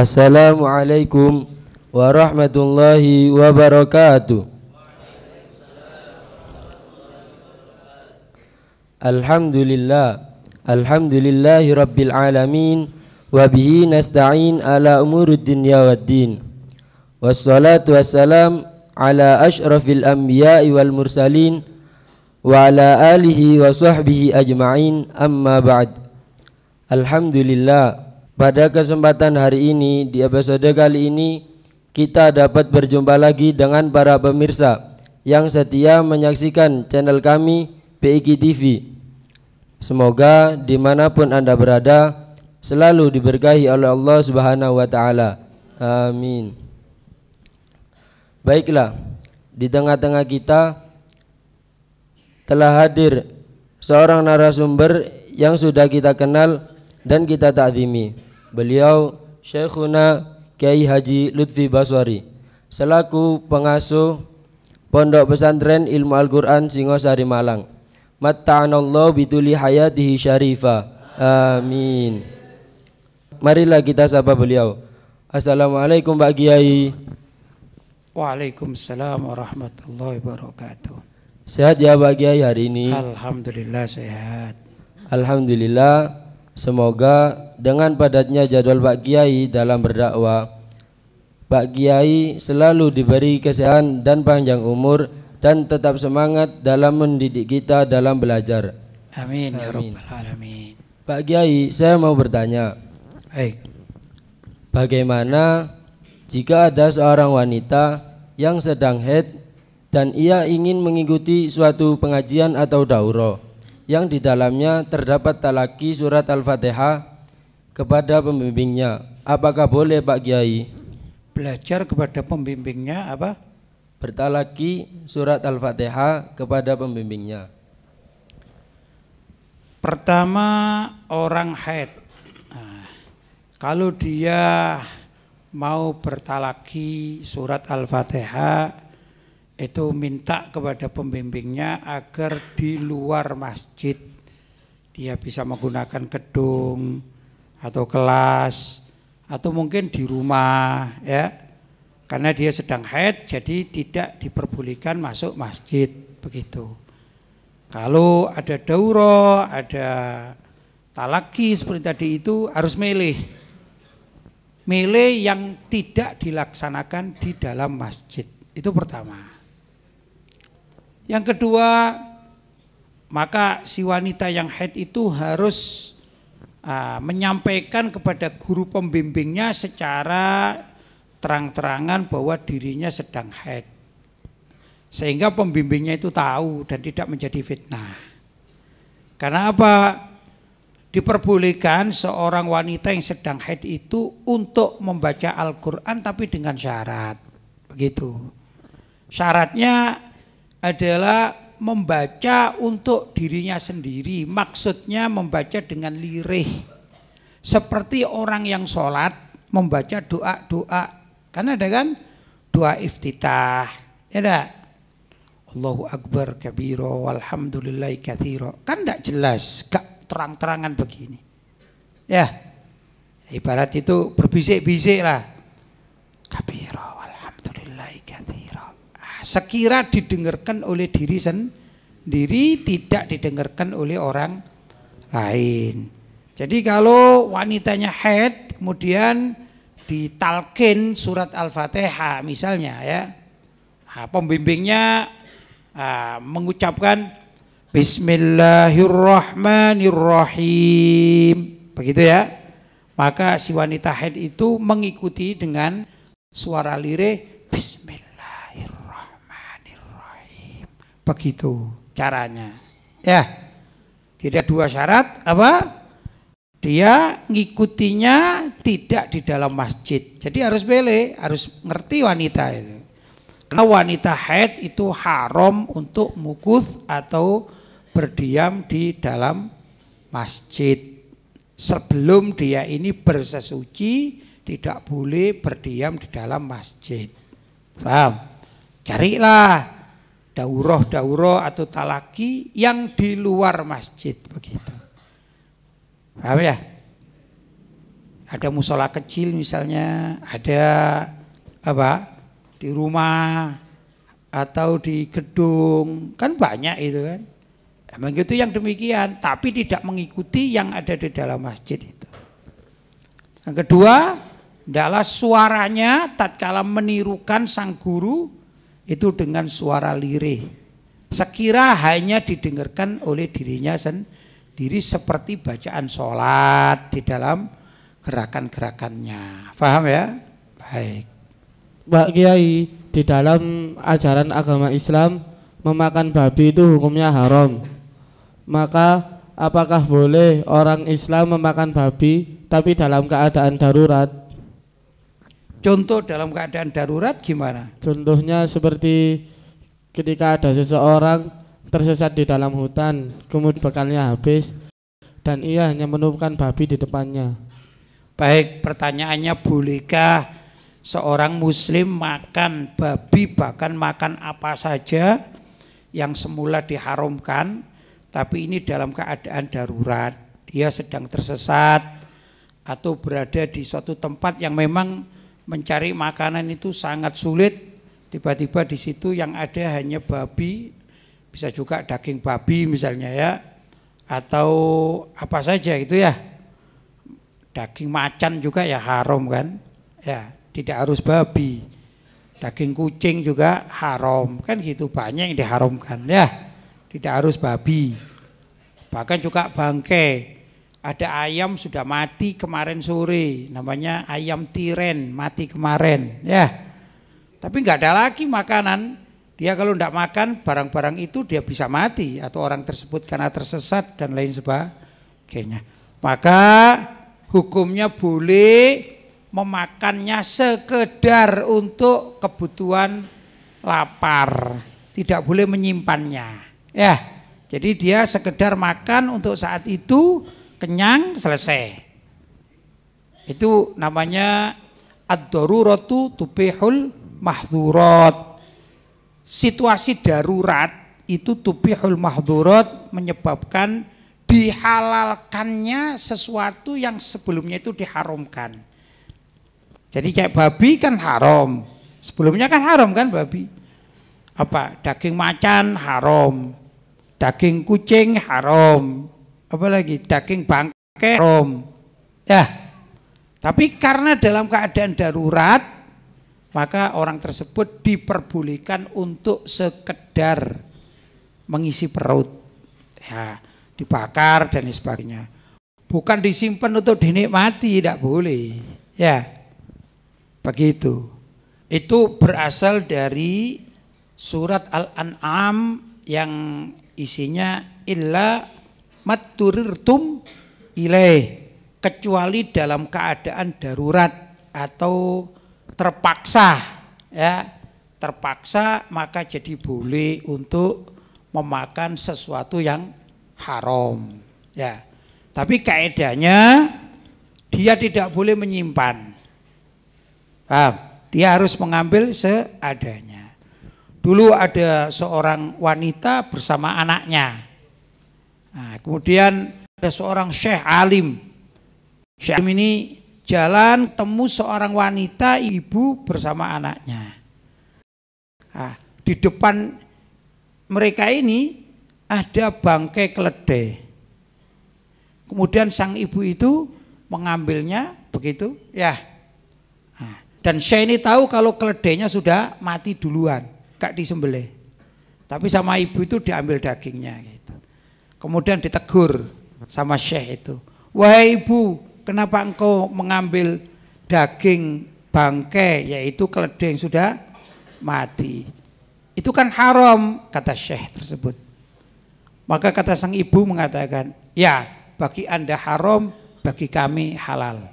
Assalamualaikum warahmatullahi wabarakatuh. Alhamdulillah Alhamdulillahi Rabbil Alamin Wabihi nasta'in ala umurud dunya wad din Wassalatu wassalam ala ashrafil anbiya'i wal mursalin Wa ala alihi wa sahbihi ajma'in amma ba'd Alhamdulillah pada kesempatan hari ini, di episode kali ini, kita dapat berjumpa lagi dengan para pemirsa yang setia menyaksikan channel kami PIG TV. Semoga dimanapun Anda berada, selalu diberkahi oleh Allah Subhanahu wa Ta'ala. Amin. Baiklah, di tengah-tengah kita telah hadir seorang narasumber yang sudah kita kenal dan kita takzimi beliau Syekhuna Kiai Haji Lutfi Baswari selaku pengasuh Pondok Pesantren Ilmu Al-Qur'an Singosari Malang. Matta'anallahu bituli hayatihi syarifa. Amin. Marilah kita sapa beliau. Assalamualaikum Pak Kiai. Waalaikumsalam warahmatullahi wabarakatuh. Sehat ya Pak Kiai hari ini? Alhamdulillah sehat. Alhamdulillah. Semoga dengan padatnya jadwal Pak Kiai dalam berdakwah, Pak Kiai selalu diberi kesehatan dan panjang umur dan tetap semangat dalam mendidik kita dalam belajar. Amin, ya Amin. ya rabbal alamin. Pak Kiai, saya mau bertanya. Baik. Bagaimana jika ada seorang wanita yang sedang head dan ia ingin mengikuti suatu pengajian atau daurah yang di dalamnya terdapat talaki surat Al-Fatihah kepada pembimbingnya. Apakah boleh Pak Kiai? Belajar kepada pembimbingnya apa? Bertalaki surat Al-Fatihah kepada pembimbingnya. Pertama orang haid. Ah, kalau dia mau bertalaki surat Al-Fatihah itu minta kepada pembimbingnya agar di luar masjid dia bisa menggunakan gedung, atau kelas atau mungkin di rumah ya karena dia sedang haid jadi tidak diperbolehkan masuk masjid begitu kalau ada dauro ada talaki seperti tadi itu harus milih milih yang tidak dilaksanakan di dalam masjid itu pertama yang kedua maka si wanita yang haid itu harus Ah, menyampaikan kepada guru pembimbingnya secara terang-terangan bahwa dirinya sedang haid. Sehingga pembimbingnya itu tahu dan tidak menjadi fitnah. Karena apa? Diperbolehkan seorang wanita yang sedang haid itu untuk membaca Al-Quran tapi dengan syarat. Begitu. Syaratnya adalah membaca untuk dirinya sendiri, maksudnya membaca dengan lirih. Seperti orang yang sholat membaca doa-doa. Karena ada kan doa iftitah, ya ada. Allahu Akbar kabiro walhamdulillahi kathiro. Kan tidak jelas, gak terang-terangan begini. Ya, ibarat itu berbisik-bisik lah. Kabiro sekira didengarkan oleh diri sendiri tidak didengarkan oleh orang lain. Jadi kalau wanitanya head kemudian ditalkin surat Al-Fatihah misalnya ya. Ah, pembimbingnya ah, mengucapkan Bismillahirrahmanirrahim. Begitu ya. Maka si wanita head itu mengikuti dengan suara lirih Bismillahirrahmanirrahim begitu caranya. Ya. Tidak dua syarat apa? Dia ngikutinya tidak di dalam masjid. Jadi harus bele, harus ngerti wanita itu. Karena wanita haid itu haram untuk mukus atau berdiam di dalam masjid. Sebelum dia ini bersesuci tidak boleh berdiam di dalam masjid. Paham? Carilah dauroh dauroh atau talaki yang di luar masjid begitu. Paham ya? Ada musola kecil misalnya, ada apa? Di rumah atau di gedung, kan banyak itu kan. Emang itu yang demikian, tapi tidak mengikuti yang ada di dalam masjid itu. Yang kedua, adalah suaranya tatkala menirukan sang guru itu dengan suara lirih. Sekira hanya didengarkan oleh dirinya sendiri seperti bacaan sholat di dalam gerakan-gerakannya. Faham ya? Baik. Mbak Kiai, di dalam ajaran agama Islam memakan babi itu hukumnya haram. Maka apakah boleh orang Islam memakan babi tapi dalam keadaan darurat? Contoh dalam keadaan darurat gimana? Contohnya seperti ketika ada seseorang tersesat di dalam hutan, kemudian bekalnya habis, dan ia hanya menemukan babi di depannya. Baik, pertanyaannya bolehkah seorang muslim makan babi bahkan makan apa saja yang semula diharamkan tapi ini dalam keadaan darurat dia sedang tersesat atau berada di suatu tempat yang memang mencari makanan itu sangat sulit. Tiba-tiba di situ yang ada hanya babi, bisa juga daging babi misalnya ya, atau apa saja itu ya. Daging macan juga ya haram kan, ya tidak harus babi. Daging kucing juga haram kan gitu banyak yang diharamkan ya, tidak harus babi. Bahkan juga bangkai ada ayam sudah mati kemarin sore, namanya ayam tiren mati kemarin, ya. Tapi nggak ada lagi makanan. Dia kalau tidak makan barang-barang itu dia bisa mati atau orang tersebut karena tersesat dan lain sebagainya. Maka hukumnya boleh memakannya sekedar untuk kebutuhan lapar, tidak boleh menyimpannya. Ya, jadi dia sekedar makan untuk saat itu kenyang selesai. Itu namanya ad-daruratu tubihul mahdurat. Situasi darurat itu tubihul mahdurat menyebabkan dihalalkannya sesuatu yang sebelumnya itu diharamkan. Jadi kayak babi kan haram. Sebelumnya kan haram kan babi. Apa? Daging macan haram. Daging kucing haram apa lagi daging bangkai rom ya tapi karena dalam keadaan darurat maka orang tersebut diperbolehkan untuk sekedar mengisi perut ya dibakar dan sebagainya bukan disimpan untuk dinikmati tidak boleh ya begitu itu berasal dari surat Al-An'am yang isinya illa maturirtum ilaih kecuali dalam keadaan darurat atau terpaksa ya terpaksa maka jadi boleh untuk memakan sesuatu yang haram ya tapi kaidahnya dia tidak boleh menyimpan paham dia harus mengambil seadanya dulu ada seorang wanita bersama anaknya Nah, kemudian ada seorang Syekh Alim. Syekh Alim ini jalan temu seorang wanita ibu bersama anaknya. Nah, di depan mereka ini ada bangkai keledai. Kemudian sang ibu itu mengambilnya begitu, ya. Nah, dan Syekh ini tahu kalau keledainya sudah mati duluan, gak disembelih. Tapi sama ibu itu diambil dagingnya. Gitu. Kemudian ditegur sama Syekh itu. Wahai ibu, kenapa engkau mengambil daging bangke yaitu keledai yang sudah mati? Itu kan haram kata Syekh tersebut. Maka kata sang ibu mengatakan, "Ya, bagi Anda haram, bagi kami halal."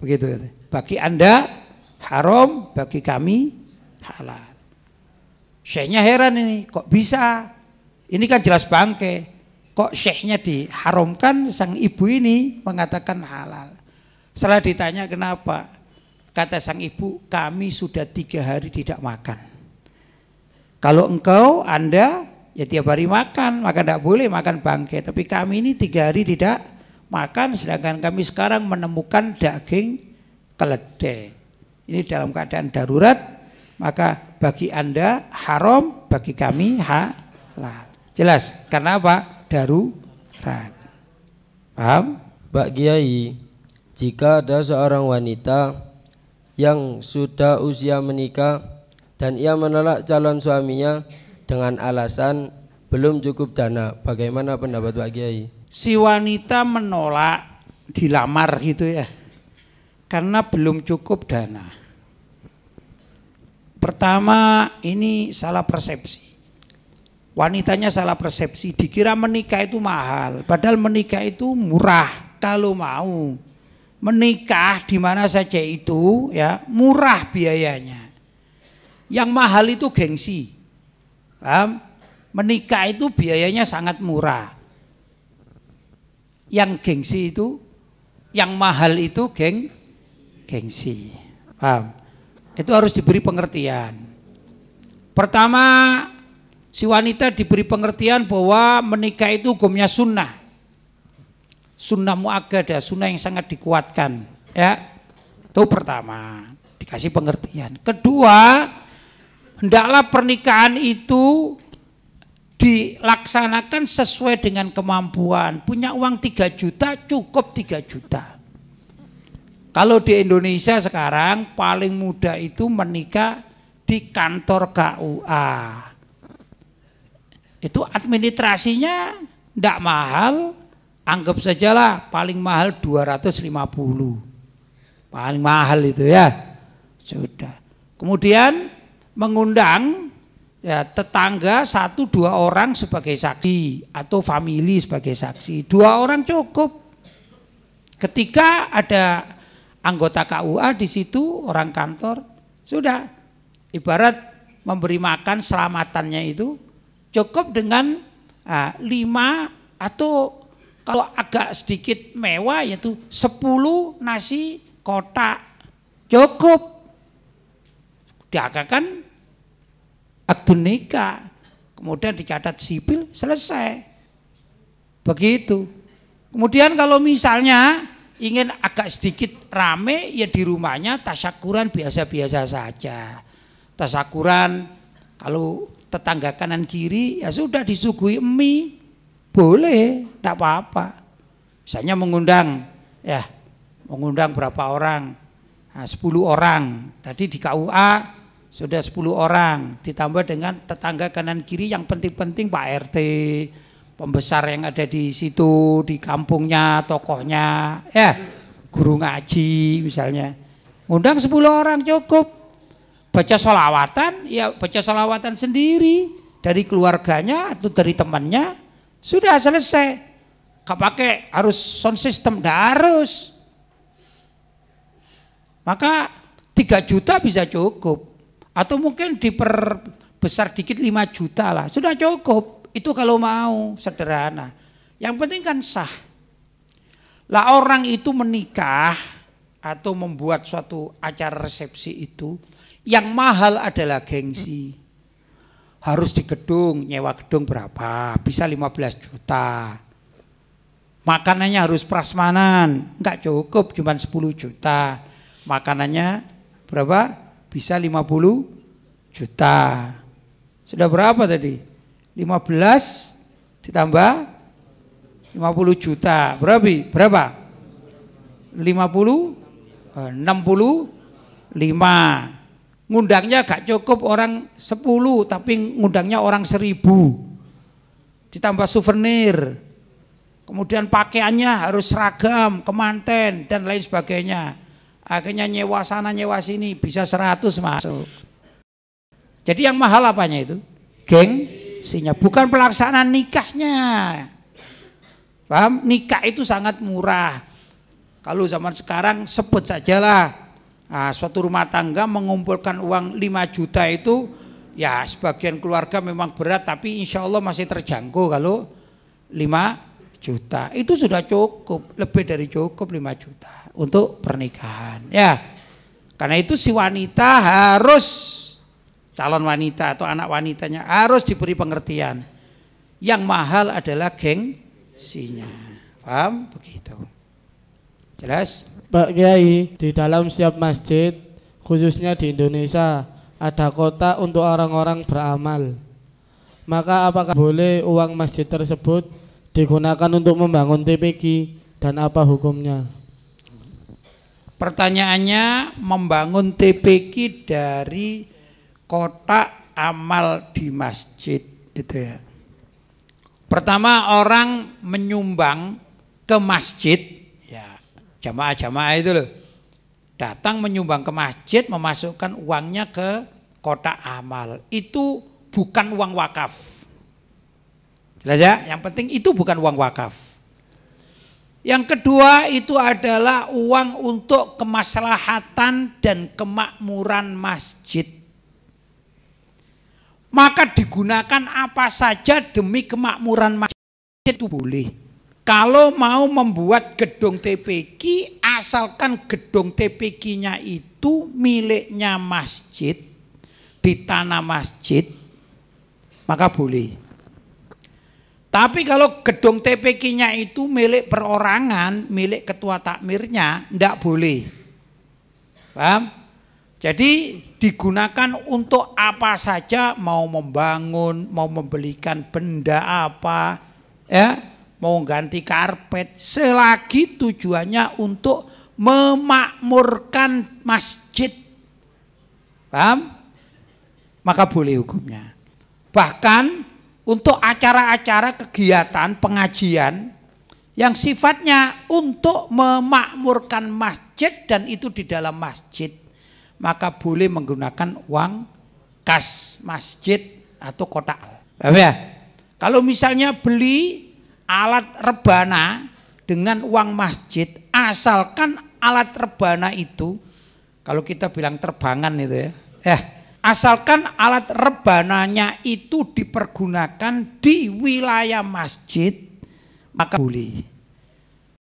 Begitu. Bagi Anda haram, bagi kami halal. Syekhnya heran ini, kok bisa ini kan jelas bangke. Kok syekhnya diharamkan, sang ibu ini mengatakan halal. Setelah ditanya kenapa, kata sang ibu, kami sudah tiga hari tidak makan. Kalau engkau, anda, ya tiap hari makan, maka tidak boleh makan bangke. Tapi kami ini tiga hari tidak makan, sedangkan kami sekarang menemukan daging keledai. Ini dalam keadaan darurat, maka bagi Anda haram, bagi kami halal. Jelas? Karena apa? Darurat. Paham? Pak Kiai, jika ada seorang wanita yang sudah usia menikah dan ia menolak calon suaminya dengan alasan belum cukup dana, bagaimana pendapat Pak Kiai? Si wanita menolak dilamar gitu ya, karena belum cukup dana. Pertama, ini salah persepsi. Wanitanya salah persepsi, dikira menikah itu mahal, padahal menikah itu murah kalau mau. Menikah di mana saja itu ya murah biayanya. Yang mahal itu gengsi. Paham? Menikah itu biayanya sangat murah. Yang gengsi itu yang mahal itu geng gengsi. Paham? Itu harus diberi pengertian. Pertama, si wanita diberi pengertian bahwa menikah itu hukumnya sunnah. Sunnah muagada, ya, sunnah yang sangat dikuatkan. Ya, itu pertama dikasih pengertian. Kedua, hendaklah pernikahan itu dilaksanakan sesuai dengan kemampuan. Punya uang 3 juta cukup 3 juta. Kalau di Indonesia sekarang paling mudah itu menikah di kantor KUA itu administrasinya tidak mahal, anggap sajalah paling mahal 250. Paling mahal itu ya. Sudah. Kemudian mengundang ya, tetangga satu dua orang sebagai saksi atau family sebagai saksi. Dua orang cukup. Ketika ada anggota KUA di situ orang kantor sudah ibarat memberi makan selamatannya itu Cukup dengan uh, lima atau kalau agak sedikit mewah yaitu sepuluh nasi kotak cukup diagakan akte nikah kemudian dicatat sipil selesai begitu kemudian kalau misalnya ingin agak sedikit rame ya di rumahnya tasakuran biasa-biasa saja tasakuran kalau tetangga kanan kiri ya sudah disuguhi mie boleh tidak apa-apa misalnya mengundang ya mengundang berapa orang nah, 10 orang tadi di KUA sudah 10 orang ditambah dengan tetangga kanan kiri yang penting-penting Pak RT pembesar yang ada di situ di kampungnya tokohnya ya guru ngaji misalnya undang 10 orang cukup baca solawatan, ya baca solawatan sendiri dari keluarganya atau dari temannya sudah selesai. pakai harus sound system, dah harus. Maka 3 juta bisa cukup. Atau mungkin diperbesar dikit 5 juta lah. Sudah cukup. Itu kalau mau sederhana. Yang penting kan sah. Lah orang itu menikah atau membuat suatu acara resepsi itu yang mahal adalah gengsi. Harus di gedung, nyewa gedung berapa? Bisa 15 juta. Makanannya harus prasmanan, enggak cukup cuma 10 juta. Makanannya berapa? Bisa 50 juta. Sudah berapa tadi? 15 ditambah 50 juta. Berapa? Berapa? 50 65 ngundangnya gak cukup orang sepuluh tapi ngundangnya orang seribu ditambah souvenir kemudian pakaiannya harus seragam kemanten dan lain sebagainya akhirnya nyewa sana nyewa sini bisa seratus masuk jadi yang mahal apanya itu geng sinya bukan pelaksanaan nikahnya paham nikah itu sangat murah kalau zaman sekarang sebut sajalah Nah, suatu rumah tangga mengumpulkan uang 5 juta itu ya sebagian keluarga memang berat tapi insya Allah masih terjangkau kalau 5 juta. Itu sudah cukup, lebih dari cukup 5 juta untuk pernikahan. Ya, karena itu si wanita harus calon wanita atau anak wanitanya harus diberi pengertian. Yang mahal adalah gengsinya. Paham? Begitu. Jelas? Pak Kiai, di dalam setiap masjid, khususnya di Indonesia, ada kota untuk orang-orang beramal. Maka apakah boleh uang masjid tersebut digunakan untuk membangun TPQ dan apa hukumnya? Pertanyaannya membangun TPQ dari kota amal di masjid itu ya. Pertama orang menyumbang ke masjid jamaah-jamaah itu loh datang menyumbang ke masjid memasukkan uangnya ke kotak amal itu bukan uang wakaf jelas ya yang penting itu bukan uang wakaf yang kedua itu adalah uang untuk kemaslahatan dan kemakmuran masjid. Maka digunakan apa saja demi kemakmuran masjid itu boleh. Kalau mau membuat gedung TPQ, asalkan gedung TPQ-nya itu miliknya masjid, di tanah masjid, maka boleh. Tapi kalau gedung TPQ-nya itu milik perorangan, milik ketua takmirnya, tidak boleh. Paham? Jadi digunakan untuk apa saja, mau membangun, mau membelikan benda apa, ya mau ganti karpet selagi tujuannya untuk memakmurkan masjid. Paham? Maka boleh hukumnya. Bahkan untuk acara-acara kegiatan pengajian yang sifatnya untuk memakmurkan masjid dan itu di dalam masjid maka boleh menggunakan uang kas masjid atau kotak. Paham ya? Kalau misalnya beli alat rebana dengan uang masjid asalkan alat rebana itu kalau kita bilang terbangan itu ya eh asalkan alat rebananya itu dipergunakan di wilayah masjid maka boleh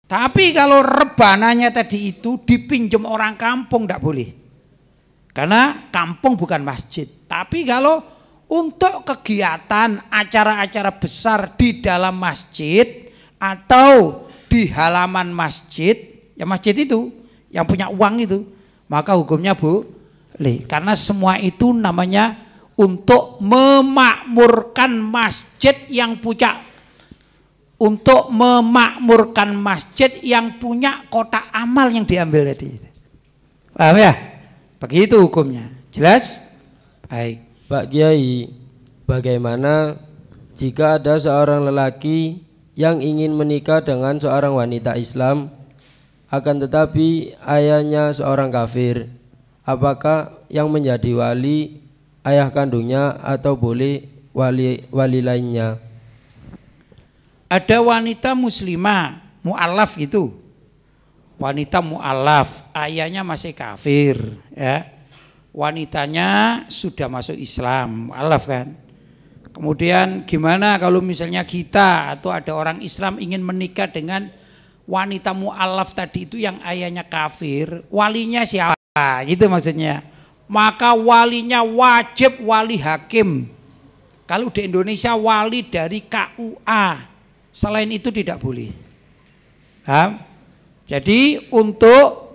tapi kalau rebananya tadi itu dipinjam orang kampung tidak boleh karena kampung bukan masjid tapi kalau untuk kegiatan acara-acara besar di dalam masjid atau di halaman masjid, ya masjid itu yang punya uang itu, maka hukumnya boleh. Karena semua itu namanya untuk memakmurkan masjid yang punya untuk memakmurkan masjid yang punya kotak amal yang diambil tadi. Paham ya? Begitu hukumnya. Jelas? Baik. Pak Kiai, bagaimana jika ada seorang lelaki yang ingin menikah dengan seorang wanita Islam, akan tetapi ayahnya seorang kafir? Apakah yang menjadi wali ayah kandungnya atau boleh wali wali lainnya? Ada wanita muslimah mualaf itu. Wanita mualaf, ayahnya masih kafir, ya wanitanya sudah masuk Islam, alaf kan. Kemudian gimana kalau misalnya kita atau ada orang Islam ingin menikah dengan wanita mu'alaf tadi itu yang ayahnya kafir, walinya siapa? Gitu maksudnya. Maka walinya wajib wali hakim. Kalau di Indonesia wali dari KUA, selain itu tidak boleh. Ha? Jadi untuk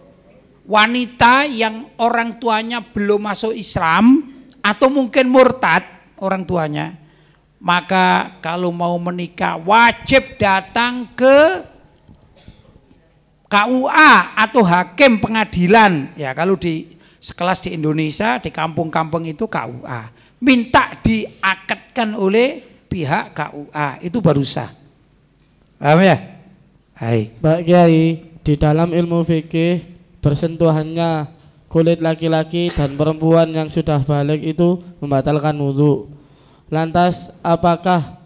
wanita yang orang tuanya belum masuk Islam atau mungkin murtad orang tuanya, maka kalau mau menikah wajib datang ke KUA atau hakim pengadilan. Ya, kalau di sekelas di Indonesia di kampung-kampung itu KUA. Minta diakatkan oleh pihak KUA itu baru sah. Paham ya? Hai. Pak Kiai, di dalam ilmu fikih bersentuhannya kulit laki-laki dan perempuan yang sudah balik itu membatalkan wudhu. Lantas apakah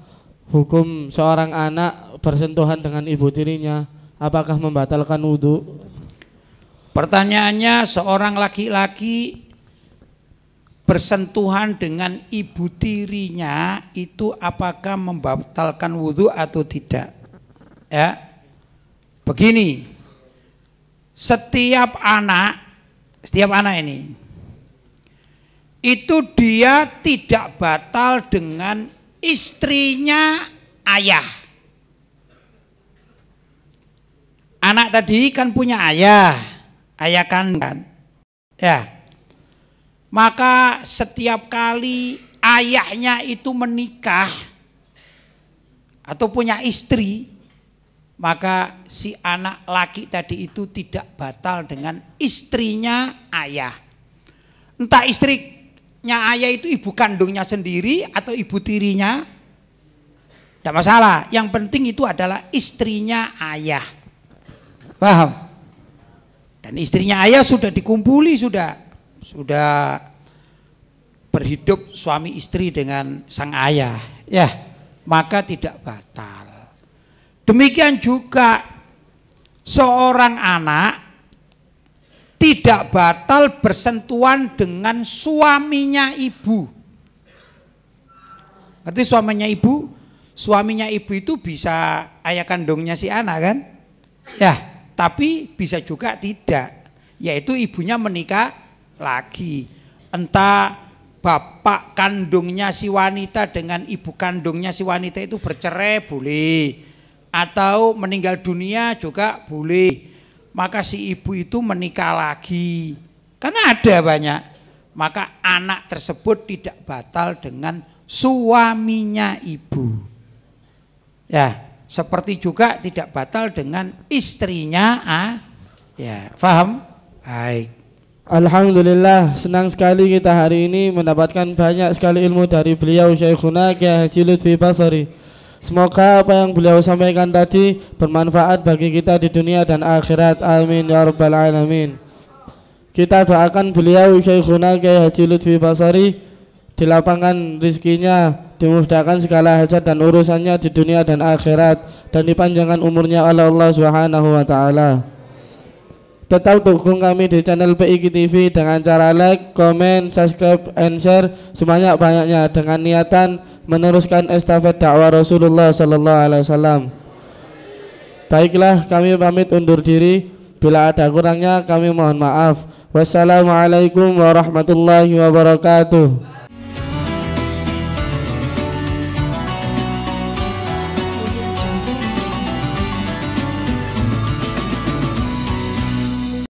hukum seorang anak bersentuhan dengan ibu tirinya apakah membatalkan wudhu? Pertanyaannya seorang laki-laki bersentuhan dengan ibu tirinya itu apakah membatalkan wudhu atau tidak? Ya, begini setiap anak, setiap anak ini, itu dia tidak batal dengan istrinya ayah. Anak tadi kan punya ayah, ayah kan kan. Ya. Maka setiap kali ayahnya itu menikah atau punya istri, maka si anak laki tadi itu tidak batal dengan istrinya ayah. Entah istrinya ayah itu ibu kandungnya sendiri atau ibu tirinya, tidak masalah. Yang penting itu adalah istrinya ayah. Paham? Dan istrinya ayah sudah dikumpuli, sudah sudah berhidup suami istri dengan sang ayah. Ya, maka tidak batal. Demikian juga seorang anak tidak batal bersentuhan dengan suaminya ibu. Berarti suaminya ibu, suaminya ibu itu bisa ayah kandungnya si anak kan? Ya, tapi bisa juga tidak. Yaitu ibunya menikah lagi. Entah bapak kandungnya si wanita dengan ibu kandungnya si wanita itu bercerai boleh atau meninggal dunia juga boleh. Maka si ibu itu menikah lagi. Karena ada banyak. Maka anak tersebut tidak batal dengan suaminya ibu. Ya, seperti juga tidak batal dengan istrinya. Ah. Ya, paham? Baik. Alhamdulillah senang sekali kita hari ini mendapatkan banyak sekali ilmu dari beliau Syekhuna Kiai Haji Lutfi Basri. Semoga apa yang beliau sampaikan tadi bermanfaat bagi kita di dunia dan akhirat. Amin ya rabbal alamin. Kita doakan beliau Syekhuna Kyai Haji Lutfi Basari dilapangkan rizkinya, dimudahkan segala hajat dan urusannya di dunia dan akhirat dan dipanjangkan umurnya oleh Allah Subhanahu wa taala. Tetap dukung kami di channel PIK TV dengan cara like, comment, subscribe, and share semuanya banyaknya dengan niatan meneruskan estafet dakwah Rasulullah sallallahu alaihi wasallam. Baiklah, kami pamit undur diri. Bila ada kurangnya kami mohon maaf. Wassalamualaikum warahmatullahi wabarakatuh.